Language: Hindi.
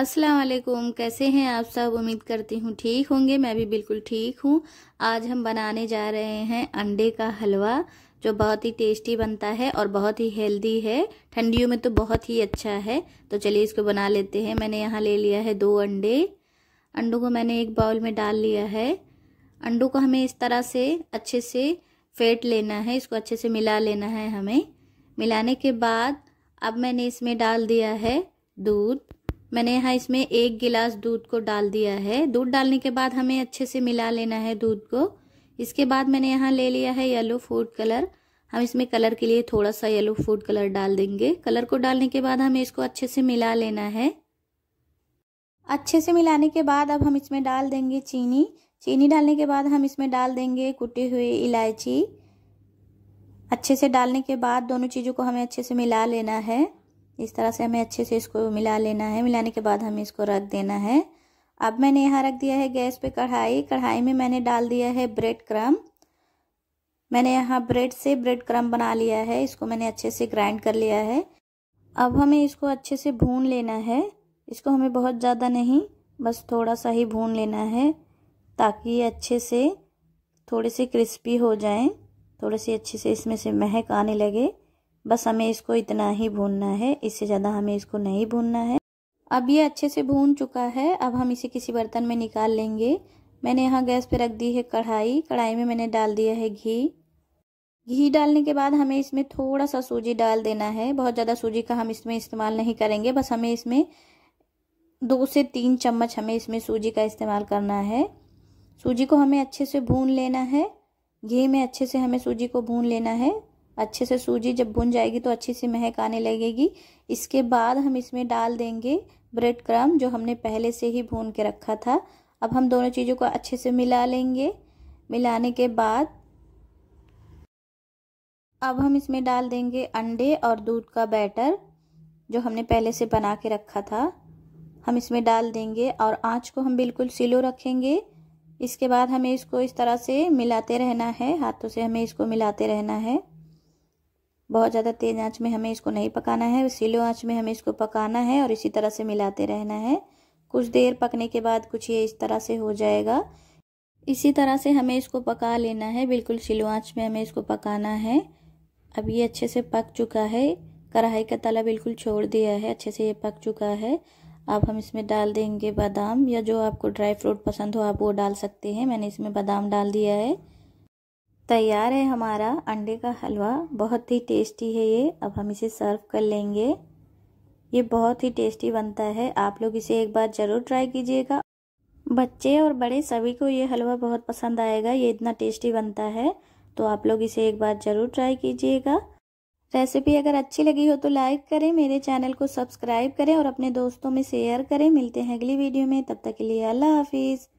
अस्सलाम वालेकुम कैसे हैं आप सब उम्मीद करती हूँ ठीक होंगे मैं भी बिल्कुल ठीक हूँ आज हम बनाने जा रहे हैं अंडे का हलवा जो बहुत ही टेस्टी बनता है और बहुत ही हेल्दी है ठंडियों में तो बहुत ही अच्छा है तो चलिए इसको बना लेते हैं मैंने यहाँ ले लिया है दो अंडे अंडों को मैंने एक बाउल में डाल लिया है अंडों को हमें इस तरह से अच्छे से फेंट लेना है इसको अच्छे से मिला लेना है हमें मिलाने के बाद अब मैंने इसमें डाल दिया है दूध मैंने यहाँ इसमें एक गिलास दूध को डाल दिया है दूध डालने के बाद हमें अच्छे से मिला लेना है दूध को इसके बाद मैंने यहाँ ले लिया है येलो फूड कलर हम इसमें कलर के लिए थोड़ा सा येलो फूड कलर डाल देंगे कलर को डालने के बाद हमें इसको अच्छे से मिला लेना है अच्छे से मिलाने के बाद अब हम इसमें डाल देंगे चीनी चीनी डालने के बाद हम इसमें डाल देंगे कुटे हुए इलायची अच्छे से डालने के बाद दोनों चीज़ों को हमें अच्छे से मिला लेना है इस तरह से हमें अच्छे से इसको मिला लेना है मिलाने के बाद हमें इसको रख देना है अब मैंने यहाँ रख दिया है गैस पे कढ़ाई कढ़ाई में मैंने डाल दिया है ब्रेड क्रम मैंने यहाँ ब्रेड से ब्रेड क्रम बना लिया है इसको मैंने अच्छे से ग्राइंड कर लिया है अब हमें इसको अच्छे से भून लेना है इसको हमें बहुत ज़्यादा नहीं बस थोड़ा सा ही भून लेना है ताकि ये अच्छे से थोड़े से क्रिस्पी हो जाएं थोड़े से अच्छे से इसमें से महक आने लगे बस हमें इसको इतना ही भूनना है इससे ज़्यादा हमें इसको नहीं भूनना है अब ये अच्छे से भून चुका है अब हम इसे किसी बर्तन में निकाल लेंगे मैंने यहाँ गैस पर रख दी है कढ़ाई कढ़ाई में मैंने डाल दिया है घी घी डालने के बाद हमें इसमें थोड़ा सा सूजी डाल देना है बहुत ज़्यादा सूजी का हम इसमें इस्तेमाल नहीं करेंगे बस हमें इसमें दो से तीन चम्मच हमें इसमें सूजी का इस्तेमाल करना है सूजी को हमें अच्छे से भून लेना है घी में अच्छे से हमें सूजी को भून लेना है अच्छे से सूजी जब भुन जाएगी तो अच्छी सी महक आने लगेगी इसके बाद हम इसमें डाल देंगे ब्रेड क्रम जो हमने पहले से ही भून के रखा था अब हम दोनों चीज़ों को अच्छे से मिला लेंगे मिलाने के बाद अब हम इसमें डाल देंगे अंडे और दूध का बैटर जो हमने पहले से बना के रखा था हम इसमें डाल देंगे और आँच को हम बिल्कुल सिलो रखेंगे इसके बाद हमें इसको इस तरह से मिलाते रहना है हाथों से हमें इसको मिलाते रहना है बहुत ज़्यादा तेज़ आंच में हमें इसको नहीं पकाना है सिलो आंच में हमें इसको पकाना है और इसी तरह से मिलाते रहना है कुछ देर पकने के बाद कुछ ये इस तरह से हो जाएगा इसी तरह से हमें इसको पका लेना है बिल्कुल सिलो आंच में हमें इसको पकाना है अब ये अच्छे से पक चुका है कढ़ाई का तला बिल्कुल छोड़ दिया है अच्छे से ये पक चुका है अब हम इसमें डाल देंगे बादाम या जो आपको ड्राई फ्रूट पसंद हो आप वो डाल सकते हैं मैंने इसमें बादाम डाल दिया है तैयार है हमारा अंडे का हलवा बहुत ही टेस्टी है ये अब हम इसे सर्व कर लेंगे ये बहुत ही टेस्टी बनता है आप लोग इसे एक बार ज़रूर ट्राई कीजिएगा बच्चे और बड़े सभी को ये हलवा बहुत पसंद आएगा ये इतना टेस्टी बनता है तो आप लोग इसे एक बार ज़रूर ट्राई कीजिएगा रेसिपी अगर अच्छी लगी हो तो लाइक करें मेरे चैनल को सब्सक्राइब करें और अपने दोस्तों में शेयर करें मिलते हैं अगली वीडियो में तब तक के लिए अल्लाह हाफिज़